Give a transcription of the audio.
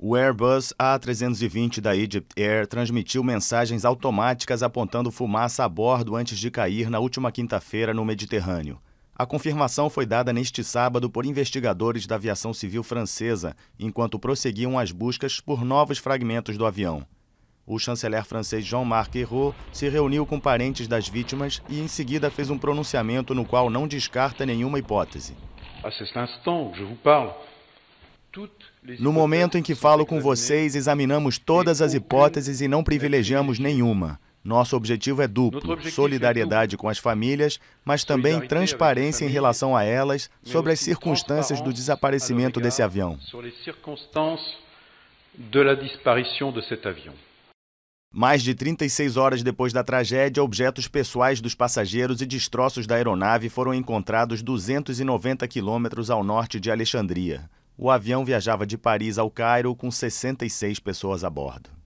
O Airbus A320 da Egypt Air transmitiu mensagens automáticas apontando fumaça a bordo antes de cair na última quinta-feira no Mediterrâneo. A confirmação foi dada neste sábado por investigadores da aviação civil francesa, enquanto prosseguiam as buscas por novos fragmentos do avião. O chanceler francês Jean-Marc Ayrault se reuniu com parentes das vítimas e, em seguida, fez um pronunciamento no qual não descarta nenhuma hipótese. A este instant que je vous parle, no momento em que falo com vocês, examinamos todas as hipóteses e não privilegiamos nenhuma. Nosso objetivo é duplo: é solidariedade com as famílias, mas também transparência em relação a elas sobre as circunstâncias do desaparecimento desse avião. Mais de 36 horas depois da tragédia, objetos pessoais dos passageiros e destroços da aeronave foram encontrados 290 quilômetros ao norte de Alexandria. O avião viajava de Paris ao Cairo com 66 pessoas a bordo.